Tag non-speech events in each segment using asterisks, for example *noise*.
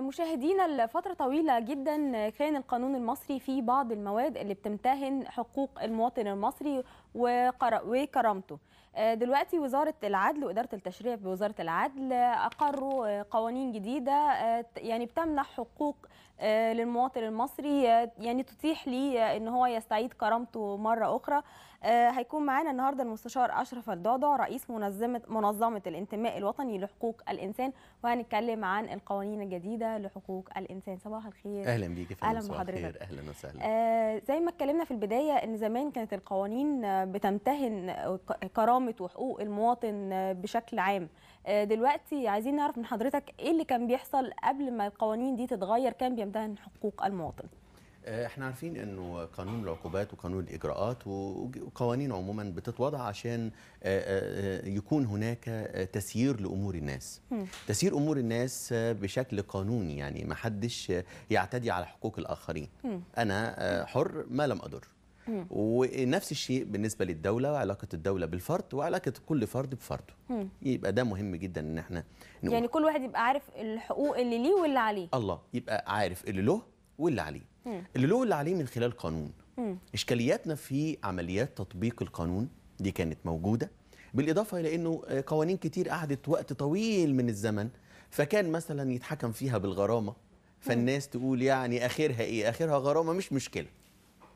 مشاهدينا لفترة طويلة جدا كان القانون المصري في بعض المواد اللي بتمتهن حقوق المواطن المصري وكرامته آه، دلوقتي وزارة العدل وإدارة التشريع بوزارة العدل أقروا قوانين جديدة آه، يعني بتمنح حقوق آه، للمواطن المصري آه، يعني تتيح ليه آه، ان هو يستعيد كرامته مره اخرى هيكون معانا النهارده المستشار اشرف الضاضع رئيس منظمه منظمه الانتماء الوطني لحقوق الانسان وهنتكلم عن القوانين الجديده لحقوق الانسان صباح الخير اهلا بيكي فندم اهلا بحضرتك اهلا وسهلا زي ما اتكلمنا في البدايه ان زمان كانت القوانين بتمتهن كرامه وحقوق المواطن بشكل عام آه، دلوقتي عايزين نعرف من حضرتك ايه اللي كان بيحصل قبل ما القوانين دي تتغير كان بيمتهن حقوق المواطن آه، احنا عارفين انه قانون العقوبات وقانون الاجراءات وقوانين عموما بتتوضع عشان آه، يكون هناك تسيير لامور الناس م. تسيير امور الناس بشكل قانوني يعني ما حدش يعتدي على حقوق الاخرين م. انا حر ما لم اضر ونفس الشيء بالنسبه للدوله وعلاقه الدوله بالفرد وعلاقه كل فرد بفرده يبقى ده مهم جدا ان احنا نقول. يعني كل واحد يبقى عارف الحقوق اللي ليه واللي عليه الله يبقى عارف اللي له واللي عليه مم. اللي له واللي عليه من خلال قانون مم. اشكالياتنا في عمليات تطبيق القانون دي كانت موجوده بالاضافه الى انه آه، قوانين كتير قعدت وقت طويل من الزمن فكان مثلا يتحكم فيها بالغرامه فالناس تقول يعني اخرها ايه اخرها غرامه مش مشكله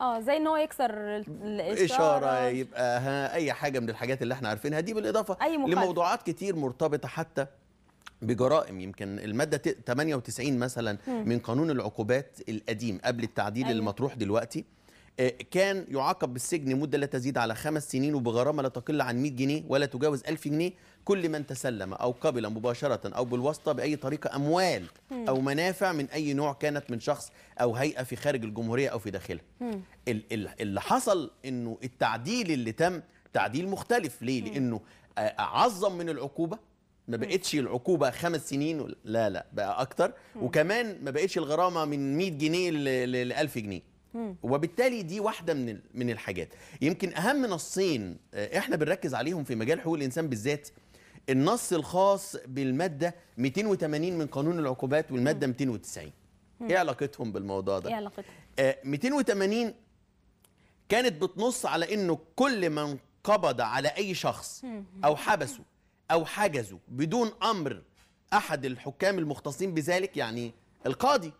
اه زي ان هو يكسر الاشاره, إشارة يبقى ها اي حاجه من الحاجات اللي احنا عارفينها دي بالاضافه أي لموضوعات كتير مرتبطه حتى بجرائم يمكن الماده 98 مثلا م. من قانون العقوبات القديم قبل التعديل أيوة. المطروح دلوقتي آه، كان يعاقب بالسجن مدة لا تزيد على خمس سنين وبغرامة لا تقل عن 100 جنيه ولا تجاوز 1000 جنيه كل من تسلم أو قبل مباشرة أو بالواسطة بأي طريقة أموال أو منافع من أي نوع كانت من شخص أو هيئة في خارج الجمهورية أو في داخلها اللي حصل أنه التعديل اللي تم تعديل مختلف ليه؟ لأنه آه، عظم من العقوبة ما بقتش العقوبه خمس سنين لا لا بقى اكتر وكمان ما بقتش الغرامه من 100 جنيه ل 1000 جنيه وبالتالي دي واحده من من الحاجات يمكن اهم نصين آه، احنا بنركز عليهم في مجال حقوق الانسان بالذات النص الخاص بالماده 280 من قانون العقوبات والماده 290 ايه علاقتهم بالموضوع ده ايه علاقتهم 280 آه، كانت بتنص على انه كل من قبض على اي شخص او حبسه او حجزه بدون امر احد الحكام المختصين بذلك يعني القاضي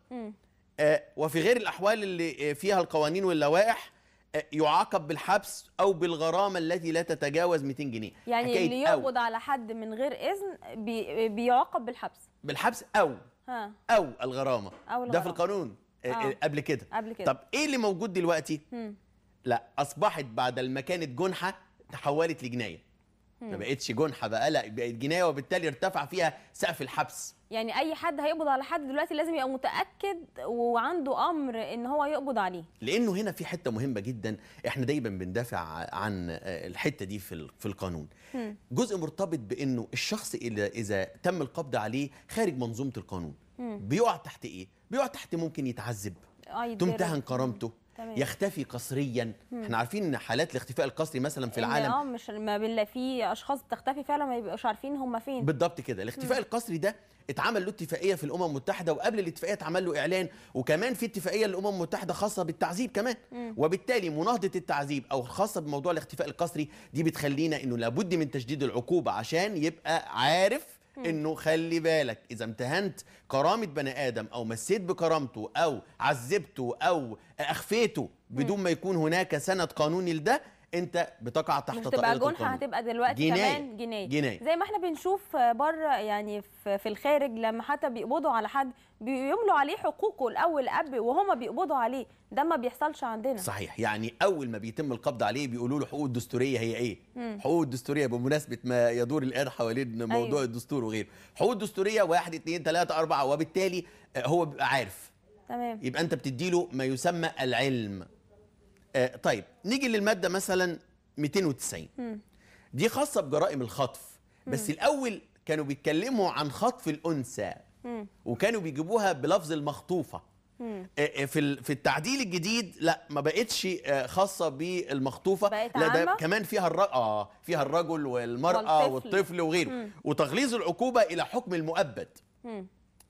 آه، وفي غير الأحوال اللي آه، فيها القوانين واللوائح آه، يعاقب بالحبس او بالغرامه التي لا تتجاوز 200 جنيه يعني اللي يقبض على حد من غير اذن بيعاقب بالحبس بالحبس او ها. او الغرامه أو ده في القانون آه. قبل كده قبل كده طب ايه اللي موجود دلوقتي هم. لا اصبحت بعد ما كانت جنحه تحولت لجنايه ما بقتش جنحه بقى لا بقت جنايه وبالتالي ارتفع فيها سقف الحبس يعني اي حد هيقبض على حد دلوقتي لازم يبقى متاكد وعنده امر ان هو يقبض عليه لانه هنا في حته مهمه جدا احنا دايما بندافع عن الحته دي في في القانون هم. جزء مرتبط بانه الشخص اذا تم القبض عليه خارج منظومه القانون هم. بيقع تحت ايه بيقع تحت ممكن يتعذب تمتهن كرامته تمام. يختفي قسريا احنا عارفين ان حالات الاختفاء القسري مثلا في العالم اه مش ما بالله في اشخاص بتختفي فعلا ما بيبقوش عارفين هم فين بالضبط كده الاختفاء مم. القسري ده اتعمل له اتفاقيه في الامم المتحده وقبل الاتفاقيه اتعمل له اعلان وكمان في اتفاقيه للامم المتحده خاصه بالتعذيب كمان مم. وبالتالي مناهضه التعذيب او خاصه بموضوع الاختفاء القسري دي بتخلينا انه لابد من تشديد العقوبه عشان يبقى عارف انه خلي بالك اذا امتهنت كرامه بني ادم او مسيت بكرامته او عذبته او اخفيته بدون ما يكون هناك سند قانوني لده انت بتقع تحت مش تبقى جنحه هتبقى دلوقتي جناية. كمان جنايه جناية. زي ما احنا بنشوف بره يعني في الخارج لما حتى بيقبضوا على حد بيملوا عليه حقوقه الاول اب وهما بيقبضوا عليه ده ما بيحصلش عندنا صحيح يعني اول ما بيتم القبض عليه بيقولوا له حقوق الدستوريه هي ايه مم. حقوق الدستوريه بمناسبه ما يدور الان حوالين موضوع أيوه. الدستور وغيره حقوق الدستوريه 1 2 3 4 وبالتالي آه، هو بيبقى عارف تمام يبقى انت بتدي له ما يسمى العلم آه طيب نيجي للماده مثلا 290 دي خاصه بجرائم الخطف بس الاول كانوا بيتكلموا عن خطف الانثى وكانوا بيجيبوها بلفظ المخطوفه آه، آه، في في التعديل الجديد لا ما بقتش آه، خاصه بالمخطوفه لا ده كمان فيها الر... اه فيها الرجل والمراه والطفل, والطفل وغيره وتغليظ العقوبه الى حكم المؤبد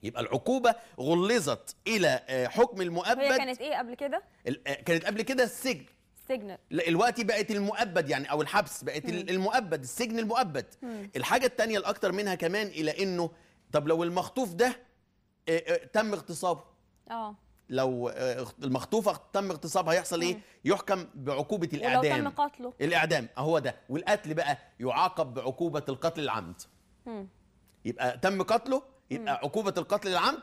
يبقى العقوبة غلظت إلى آه، حكم المؤبد هي كانت إيه قبل كده؟ آه، كانت قبل كده السجن السجن دلوقتي بقت المؤبد يعني او الحبس بقت مم. المؤبد السجن المؤبد مم. الحاجه الثانيه الاكتر منها كمان الى انه طب لو المخطوف ده آه، تم اغتصابه اه لو المخطوفه تم اغتصابها هيحصل ايه يحكم بعقوبه الاعدام ولو تم قتله الاعدام اهو ده والقتل بقى يعاقب بعقوبه القتل العمد مم. يبقى تم قتله يبقى عقوبه القتل العمد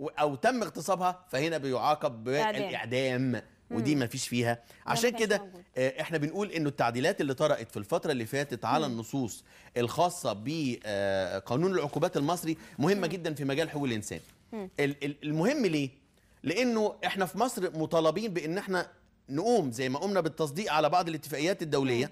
او تم اغتصابها فهنا بيعاقب بالاعدام ودي ما فيش فيها عشان كده آه، احنا بنقول انه التعديلات اللي طرأت في الفتره اللي فاتت على النصوص الخاصه بقانون آه، العقوبات المصري مهمه جدا في مجال حقوق الانسان المهم ليه لانه احنا في مصر مطالبين بان احنا نقوم زي ما قمنا بالتصديق على بعض الاتفاقيات الدوليه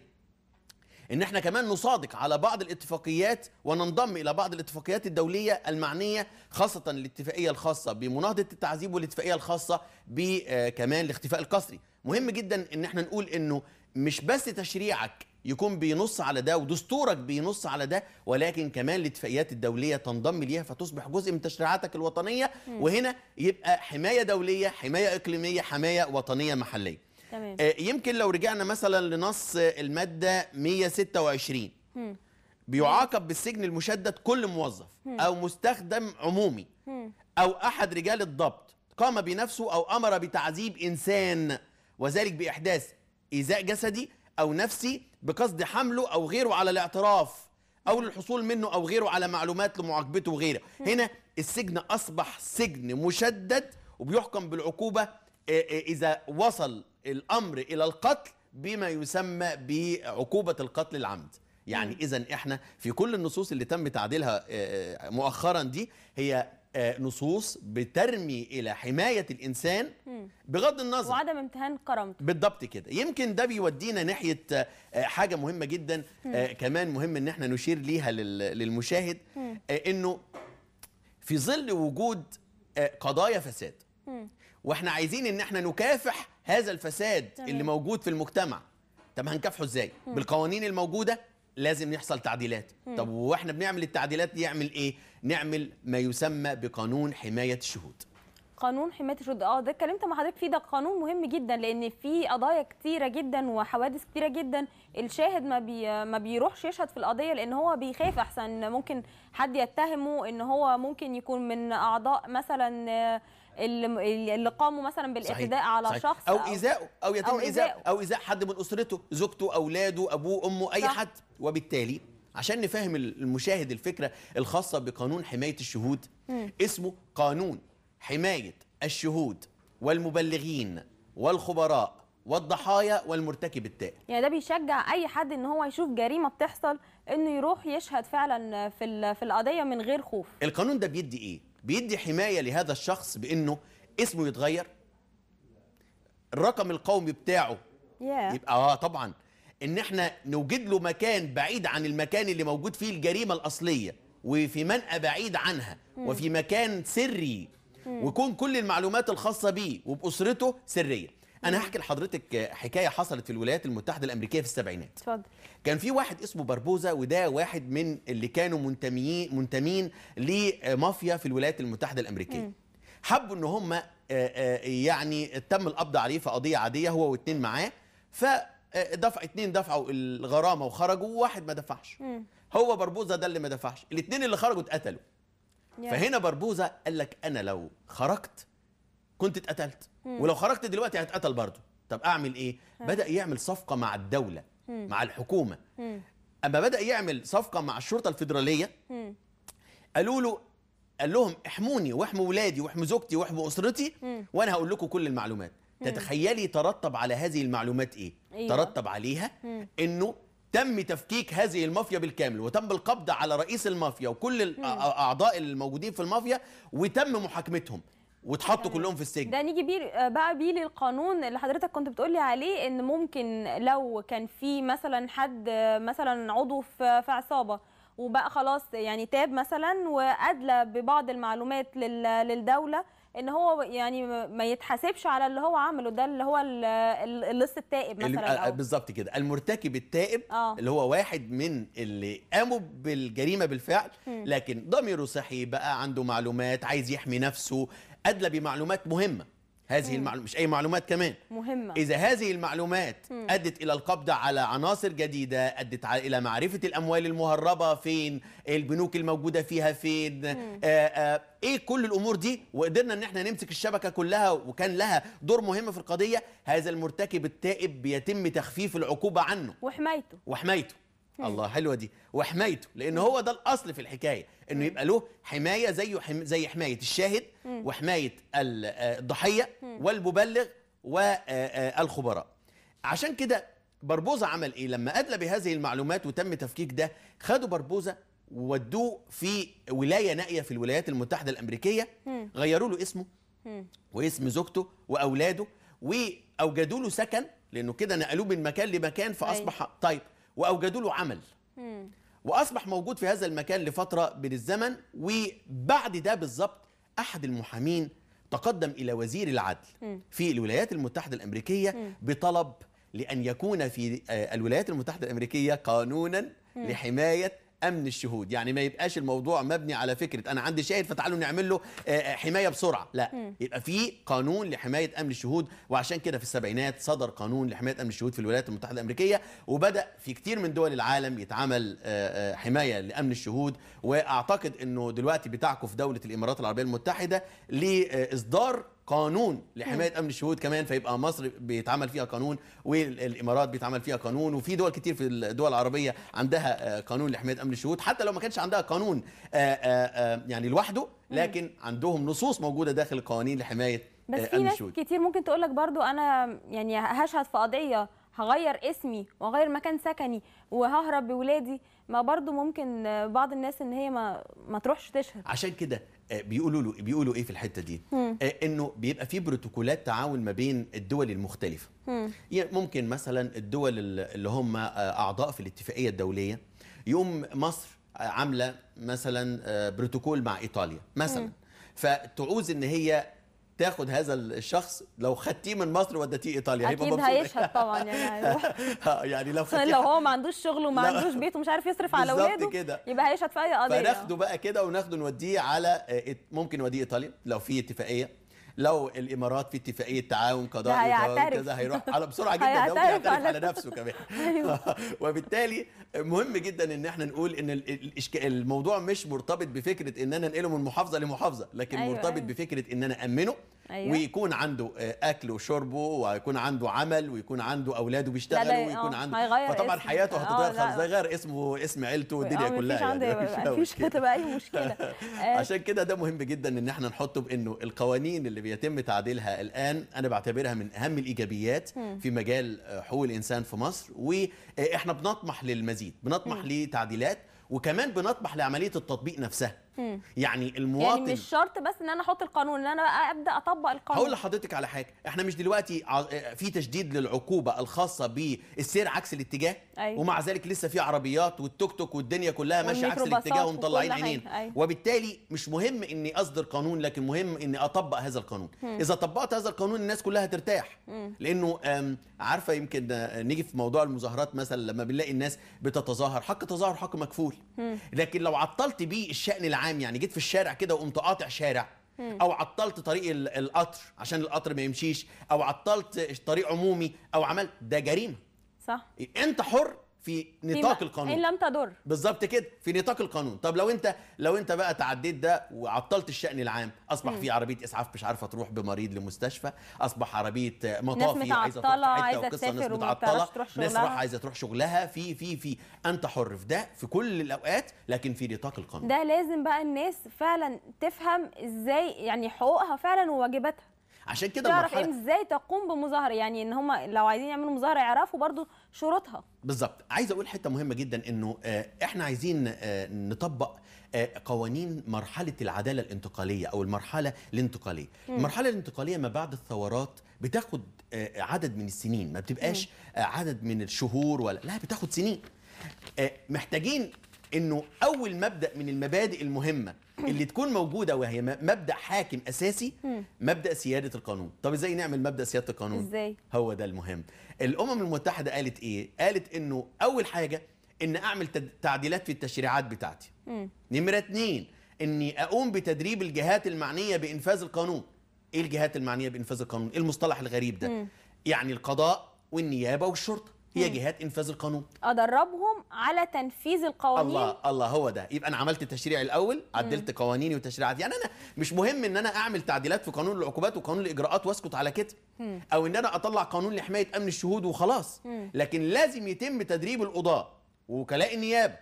ان احنا كمان نصادق على بعض الاتفاقيات وننضم الى بعض الاتفاقيات الدوليه المعنيه خاصه الاتفاقيه الخاصه بمناهضه التعذيب والاتفاقيه الخاصه بكمان آه، الاختفاء القسري مهم جدا ان احنا نقول انه مش بس تشريعك يكون بينص على ده ودستورك بينص على ده ولكن كمان الاتفاقيات الدوليه تنضم ليها فتصبح جزء من تشريعاتك الوطنيه وهنا يبقى حمايه دوليه حمايه اقليميه حمايه وطنيه محليه تمام. آه، يمكن لو رجعنا مثلا لنص الماده 126 بيعاقب بالسجن المشدد كل موظف او مستخدم عمومي او احد رجال الضبط قام بنفسه او امر بتعذيب انسان وذلك باحداث ايذاء جسدي او نفسي بقصد حمله او غيره على الاعتراف او للحصول منه او غيره على معلومات لمعاقبته وغيره هنا السجن اصبح سجن مشدد وبيحكم بالعقوبه آه، آه، اذا وصل الامر الى القتل بما يسمى بعقوبه القتل العمد يعني اذا احنا في كل النصوص اللي تم تعديلها آه، آه، مؤخرا دي هي آه، نصوص بترمي الى حمايه الانسان بغض النظر وعدم امتهان كرامته بالضبط كده يمكن ده بيودينا ناحيه حاجه مهمه جدا كمان مهم ان احنا نشير ليها للمشاهد انه في ظل وجود قضايا فساد واحنا عايزين ان احنا نكافح هذا الفساد تمام. اللي موجود في المجتمع طب هنكافحه ازاي بالقوانين الموجوده لازم يحصل تعديلات مم. طب واحنا بنعمل التعديلات دي نعمل ايه نعمل ما يسمى بقانون حمايه الشهود قانون حمايه الشهود اه ده اتكلمت مع حضرتك فيه ده قانون مهم جدا لان في قضايا كتيره جدا وحوادث كتيره جدا الشاهد ما بي ما بيروحش يشهد في القضيه لان هو بيخاف احسن ممكن حد يتهمه ان هو ممكن يكون من اعضاء مثلا اللي قاموا مثلا بالاعتداء على صحيح. شخص او ايذائه او يتم ايذائه او ايذاء حد من اسرته زوجته اولاده ابوه امه اي صح. حد وبالتالي عشان نفهم المشاهد الفكره الخاصه بقانون حمايه الشهود م. اسمه قانون حمايه الشهود والمبلغين والخبراء والضحايا والمرتكب التائه يعني ده بيشجع اي حد ان هو يشوف جريمه بتحصل انه يروح يشهد فعلا في في القضيه من غير خوف القانون ده بيدي ايه بيدي حماية لهذا الشخص بأنه اسمه يتغير الرقم القومي بتاعه yeah. يبقى اه طبعا ان احنا نوجد له مكان بعيد عن المكان اللي موجود فيه الجريمه الاصليه وفي منأى بعيد عنها مم. وفي مكان سري مم. ويكون كل المعلومات الخاصه بيه وباسرته سريه انا هحكي لحضرتك حكايه حصلت في الولايات المتحده الامريكيه في السبعينات اتفضل كان في واحد اسمه بربوزا وده واحد من اللي كانوا منتميين منتمين لمافيا في الولايات المتحده الامريكيه مم. حبوا ان هم يعني تم القبض عليه في قضيه عاديه هو واثنين معاه ف دفع اتنين دفعوا الغرامه وخرجوا وواحد ما دفعش مم. هو بربوزه ده اللي ما دفعش الاثنين اللي خرجوا اتقتلوا فهنا بربوزه قال لك انا لو خرجت كنت اتقتلت ولو خرجت دلوقتي هتقتل برضه طب اعمل ايه بدا يعمل صفقه مع الدوله مع الحكومه اما بدا يعمل صفقه مع الشرطه الفيدراليه قالوا له قال لهم احموني واحموا ولادي واحموا زوجتي واحموا اسرتي وانا هقول لكم كل المعلومات تتخيلي ترتب على هذه المعلومات ايه أيوة. ترتب عليها انه تم تفكيك هذه المافيا بالكامل وتم القبض على رئيس المافيا وكل الاعضاء الموجودين في المافيا وتم محاكمتهم واتحطوا آه. كلهم في السجن ده نيجي بيه آه، بقى بيه للقانون اللي حضرتك كنت بتقولي عليه ان ممكن لو كان في مثلا حد آه، مثلا عضو في عصابه وبقى خلاص يعني تاب مثلا وادلى ببعض المعلومات للدوله ان هو يعني ما يتحاسبش على اللي هو عمله ده اللي هو اللص التائب مثلا بالظبط كده المرتكب التائب آه. اللي هو واحد من اللي قاموا بالجريمه بالفعل م. لكن ضميره صحي بقى عنده معلومات عايز يحمي نفسه أدلى بمعلومات مهمة هذه المعلومات مش أي معلومات كمان مهمة إذا هذه المعلومات مم. أدت إلى القبض على عناصر جديدة أدت إلى معرفة الأموال المهربة فين البنوك الموجودة فيها فين آآ آآ إيه كل الأمور دي وقدرنا إن إحنا نمسك الشبكة كلها وكان لها دور مهم في القضية هذا المرتكب التائب بيتم تخفيف العقوبة عنه وحمايته وحمايته الله حلوه دي وحمايته لان هو ده الاصل في الحكايه انه يبقى له حمايه زي زي حمايه الشاهد وحمايه آه، الضحيه والمبلغ والخبراء آه، آه، عشان كده بربوزه عمل ايه لما ادلى بهذه المعلومات وتم تفكيك ده خدوا بربوزه وودوه في ولايه نائيه في الولايات المتحده الامريكيه غيروا له اسمه واسم زوجته واولاده واوجدوا له سكن لانه كده نقلوه من مكان لمكان فاصبح أيوه. طيب واوجدوا له عمل واصبح موجود في هذا المكان لفتره من الزمن وبعد ده بالظبط احد المحامين تقدم الى وزير العدل في الولايات المتحده الامريكيه بطلب لان يكون في آه، الولايات المتحده الامريكيه قانونا لحمايه امن الشهود يعني ما يبقاش الموضوع مبني على فكره انا عندي شاهد فتعالوا نعمل له آه، آه، حمايه بسرعه لا م. يبقى في قانون لحمايه امن الشهود وعشان كده في السبعينات صدر قانون لحمايه امن الشهود في الولايات المتحده الامريكيه وبدا في كتير من دول العالم يتعمل آه، حمايه لامن الشهود واعتقد انه دلوقتي بتعكف دوله الامارات العربيه المتحده لاصدار قانون لحمايه امن الشهود كمان فيبقى مصر بيتعمل فيها قانون والامارات بيتعمل فيها قانون وفي دول كتير في الدول العربيه عندها آه، قانون لحمايه امن الشهود حتى لو ما كانش عندها قانون آه، آه، يعني لوحده لكن عندهم نصوص موجوده داخل القوانين لحمايه بس في ناس كتير ممكن تقول لك برضو انا يعني هشهد في قضيه هغير اسمي وهغير مكان سكني وههرب بولادي ما برضو ممكن بعض الناس ان هي ما ما تروحش تشهد عشان كده آه، بيقولوا له بيقولوا ايه في الحته دي مم. آه، انه بيبقى في بروتوكولات تعاون ما بين الدول المختلفه مم. يعني ممكن مثلا الدول اللي هم آه، اعضاء في الاتفاقيه الدوليه يقوم مصر عامله مثلا بروتوكول مع ايطاليا مثلا فتعوز ان هي تاخد هذا الشخص لو خدتيه من مصر وديتيه ايطاليا هيبقى مبسوط اكيد هيشهد طبعا يعني *laughs* يعني لو *laughs* خدتيه لو هو ما عندوش شغل وما *laughs* عندوش بيت ومش عارف يصرف على اولاده كده يبقى هيشهد في اي قضيه فناخده بقى كده وناخده نوديه على ممكن نوديه ايطاليا لو في اتفاقيه لو الامارات في اتفاقيه تعاون قضائي وكذا هيروح على بسرعه جدا لو هيعترف على نفسه كمان أيوه. *laughs* وبالتالي مهم جدا ان احنا نقول ان الموضوع مش مرتبط بفكره ان انا انقله من محافظه لمحافظه لكن أيوة مرتبط أيوة. بفكره ان انا امنه أيوة. ويكون عنده آه، اكل وشربه ويكون عنده عمل ويكون عنده اولاده بيشتغلوا آه، ويكون عنده فطبعا حياته آه، هتتغير خالص غير اسمه اسم عيلته والدنيا كلها مفيش يعني مفيش هتبقى اي مشكله *laughs* عشان كده ده مهم جدا ان احنا نحطه بانه القوانين اللي بيتم تعديلها الان انا بعتبرها من اهم الايجابيات في مجال حقوق الانسان في مصر واحنا بنطمح للمزيد بنطمح لتعديلات وكمان بنطمح لعمليه التطبيق نفسها يعني, يعني المواطن يعني مش شرط بس ان انا احط القانون ان انا بقى ابدا اطبق القانون هقول لحضرتك على حاجه احنا مش دلوقتي في تشديد للعقوبه الخاصه بالسير عكس الاتجاه أيوة. ومع ذلك لسه في عربيات والتوك توك والدنيا كلها ماشيه عكس الاتجاه ومطلعين عينين أيوة. وبالتالي مش مهم اني اصدر قانون لكن مهم اني اطبق هذا القانون م. اذا طبقت هذا القانون الناس كلها ترتاح م. لانه عارفه يمكن آه، نيجي في موضوع المظاهرات مثلا لما بنلاقي الناس بتتظاهر حق تظاهر حق مكفول لكن لو عطلت بيه الشان العام عام يعني جيت في الشارع كده وقمت قاطع شارع او عطلت طريق القطر عشان القطر ما يمشيش او عطلت طريق عمومي او عملت ده جريمه صح انت حر في نطاق القانون ان لم تضر بالظبط كده في نطاق القانون طب لو انت لو انت بقى تعديت ده وعطلت الشأن العام اصبح في عربيه اسعاف مش عارفه تروح بمريض لمستشفى اصبح عربيه مطافي عايزه تروح عايزه تسافر ناس متعطله ناس راح عايزه تروح شغلها في في في انت حر في ده في كل الاوقات لكن في نطاق القانون ده لازم بقى الناس فعلا تفهم ازاي يعني حقوقها فعلا وواجباتها عشان كده تعرف ازاي تقوم بمظاهره يعني ان هم لو عايزين يعملوا مظاهره يعرفوا برضو شروطها بالظبط عايز اقول حته مهمه جدا انه آه، احنا عايزين آه، نطبق آه، قوانين مرحله العداله الانتقاليه او المرحله الانتقاليه م. المرحله الانتقاليه ما بعد الثورات بتاخد عدد من السنين ما بتبقاش م. عدد من الشهور ولا لا بتاخد سنين محتاجين انه اول مبدا من المبادئ المهمه اللي تكون موجوده وهي مبدا حاكم اساسي مبدا سياده القانون طب ازاي نعمل مبدا سياده القانون ازاي هو ده المهم الامم المتحده قالت ايه قالت انه اول حاجه ان اعمل تعديلات في التشريعات بتاعتي نمره اتنين اني اقوم بتدريب الجهات المعنيه بانفاذ القانون ايه الجهات المعنيه بانفاذ القانون المصطلح الغريب ده يعني القضاء والنيابه والشرطه هي جهات انفاذ القانون ادربهم على تنفيذ القوانين الله الله هو ده يبقى انا عملت التشريع الاول عدلت قوانيني وتشريعاتي يعني انا مش مهم ان انا اعمل تعديلات في قانون العقوبات وقانون الاجراءات واسكت على كده او ان انا اطلع قانون لحمايه امن الشهود وخلاص لكن لازم يتم تدريب القضاه ووكلاء النيابه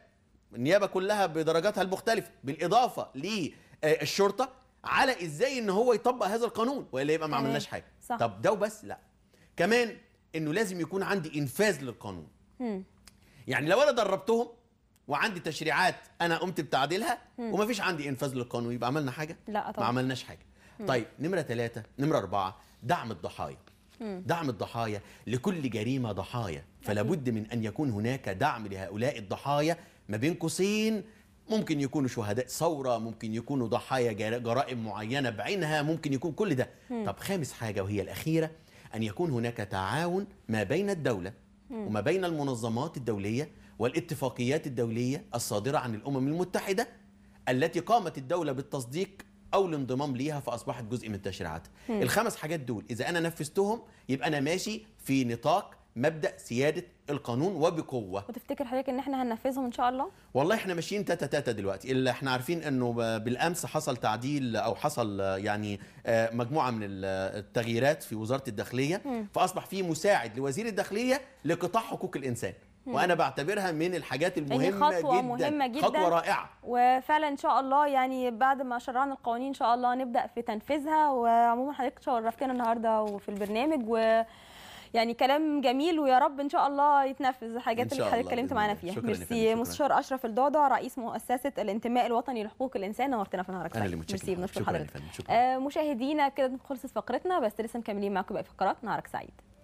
النيابه كلها بدرجاتها المختلفه بالاضافه للشرطه على ازاي ان هو يطبق هذا القانون والا يبقى ما عملناش حاجه صح. طب ده وبس لا كمان انه لازم يكون عندي انفاذ للقانون يعني لو انا دربتهم وعندي تشريعات انا قمت بتعديلها وما فيش عندي انفاذ للقانون يبقى عملنا حاجه لا طبعا ما عملناش حاجه مم. طيب نمره ثلاثة نمره أربعة دعم الضحايا دعم الضحايا لكل جريمه ضحايا فلا بد من ان يكون هناك دعم لهؤلاء الضحايا ما بين قوسين ممكن يكونوا شهداء ثوره ممكن يكونوا ضحايا جرائم معينه بعينها ممكن يكون كل ده طب خامس حاجه وهي الاخيره أن يكون هناك تعاون ما بين الدولة وما بين المنظمات الدولية والاتفاقيات الدولية الصادرة عن الأمم المتحدة التي قامت الدولة بالتصديق أو الانضمام ليها فأصبحت جزء من تشريعاتها الخمس حاجات دول إذا أنا نفذتهم يبقى أنا ماشي في نطاق مبدا سياده القانون وبقوه وتفتكر حضرتك ان احنا هننفذهم ان شاء الله والله احنا ماشيين تاتا تاتا دلوقتي اللي احنا عارفين انه بالامس حصل تعديل او حصل يعني آه، مجموعه من التغييرات في وزاره الداخليه فاصبح في مساعد لوزير الداخليه لقطاع حقوق الانسان وانا بعتبرها من الحاجات المهمه هي خطوة جدا مهمة جدا خطوه رائعه وفعلا ان شاء الله يعني بعد ما شرعنا القوانين ان شاء الله نبدا في تنفيذها وعموما حضرتك شرفتنا النهارده وفي البرنامج و يعني كلام جميل ويا رب ان شاء الله يتنفذ الحاجات اللي حضرتك اتكلمت معانا فيها ميرسي مستشار اشرف الضعضع رئيس مؤسسه الانتماء الوطني لحقوق الانسان نورتنا في نهارك اهلا ميرسي بنشكر حضرتك آه، مشاهدينا كده خلصت فقرتنا بس لسه مكملين معاكم باقي فقرات نهارك سعيد